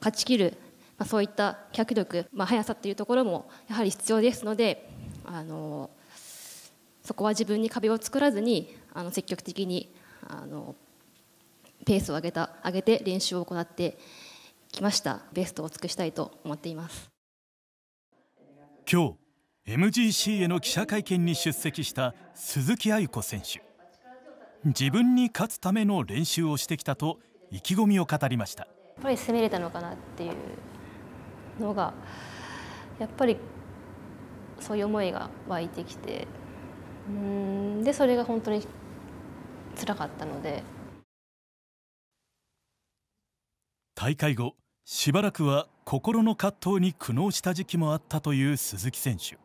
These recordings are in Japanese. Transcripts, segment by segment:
勝ち切る、まあ、そういった脚力、まあ、速さというところもやはり必要ですのであのそこは自分に壁を作らずにあの積極的にあのペースを上げた上げて練習を行ってきましたベストを尽くしたいと思っています今日 MGC への記者会見に出席した鈴木亜由子選手自分に勝つための練習をしてきたと意気込みを語りました。ぱり攻めれたのかなっていうのがやっぱりそういう思いが湧いてきてうんでそれが本当につらかったので大会後しばらくは心の葛藤に苦悩した時期もあったという鈴木選手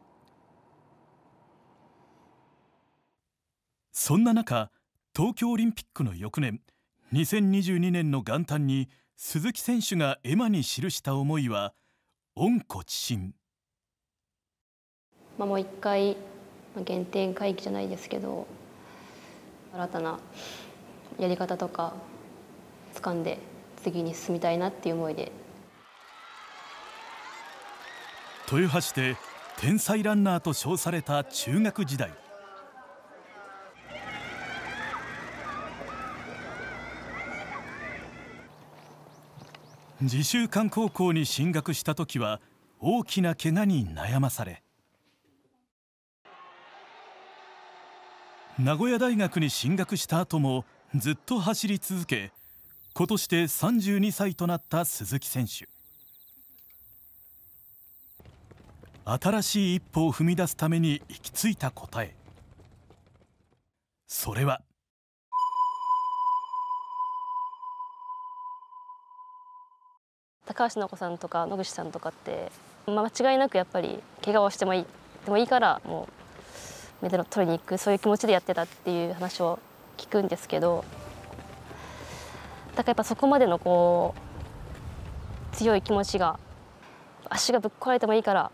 そんな中東京オリンピックの翌年2022年の元旦に鈴木選手が絵馬に記した思いは恩子知心まあもう一回原点回帰じゃないですけど新たなやり方とか掴んで次に進みたいなっていう思いで豊橋で天才ランナーと称された中学時代。自習館高校に進学した時は大きな怪我に悩まされ名古屋大学に進学した後もずっと走り続け今年で32歳となった鈴木選手新しい一歩を踏み出すために行き着いた答えそれは「高橋尚子さんとか野口さんとかって、まあ、間違いなくやっぱり怪我をしてもいいでもいいからもうメダルを取りに行くそういう気持ちでやってたっていう話を聞くんですけどだからやっぱそこまでのこう強い気持ちが足がぶっ壊れてもいいから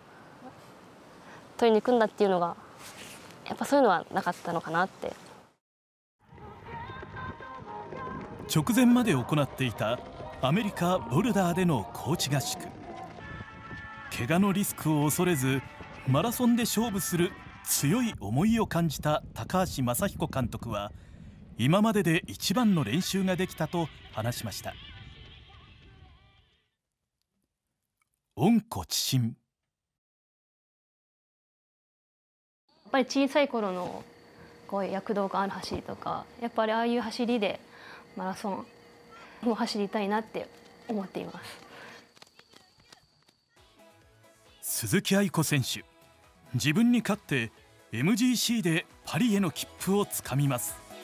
取りに行くんだっていうのがやっぱそういうのはなかったのかなって直前まで行っていたアメリカ・ボルダーでの高地合宿怪我のリスクを恐れずマラソンで勝負する強い思いを感じた高橋正彦監督は今までで一番の練習ができたと話しました温故知新やっぱり小さい頃のこう躍動感ある走りとかやっぱりああいう走りでマラソンを走りたいなって思っています鈴木愛子選手自分に勝って MGC でパリへの切符をつかみます